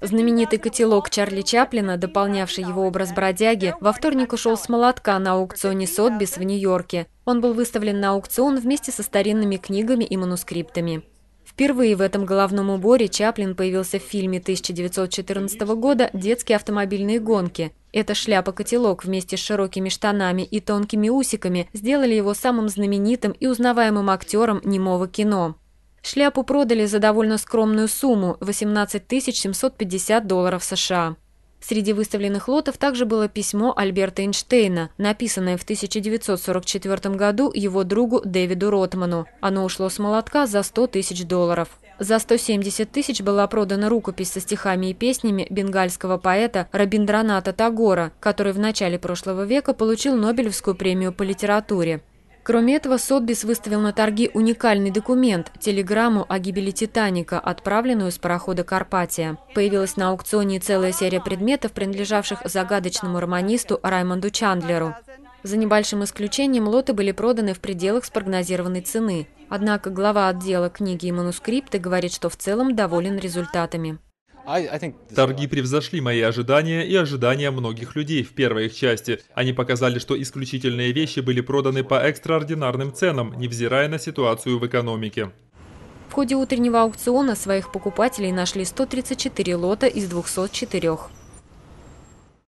Знаменитый котелок Чарли Чаплина, дополнявший его образ бродяги, во вторник ушел с молотка на аукционе Сотбис в Нью-Йорке. Он был выставлен на аукцион вместе со старинными книгами и манускриптами. Впервые в этом головном уборе Чаплин появился в фильме 1914 года «Детские автомобильные гонки». Эта шляпа-котелок вместе с широкими штанами и тонкими усиками сделали его самым знаменитым и узнаваемым актером немого кино. Шляпу продали за довольно скромную сумму – 18 750 долларов США. Среди выставленных лотов также было письмо Альберта Эйнштейна, написанное в 1944 году его другу Дэвиду Ротману. Оно ушло с молотка за 100 тысяч долларов. За 170 тысяч была продана рукопись со стихами и песнями бенгальского поэта Рабиндраната Тагора, который в начале прошлого века получил Нобелевскую премию по литературе. Кроме этого, Сотбис выставил на торги уникальный документ – телеграмму о гибели «Титаника», отправленную с парохода «Карпатия». Появилась на аукционе целая серия предметов, принадлежавших загадочному романисту Раймонду Чандлеру. За небольшим исключением лоты были проданы в пределах спрогнозированной цены. Однако глава отдела книги и манускрипты говорит, что в целом доволен результатами. Торги превзошли мои ожидания и ожидания многих людей в первой их части. Они показали, что исключительные вещи были проданы по экстраординарным ценам, невзирая на ситуацию в экономике. В ходе утреннего аукциона своих покупателей нашли 134 лота из 204.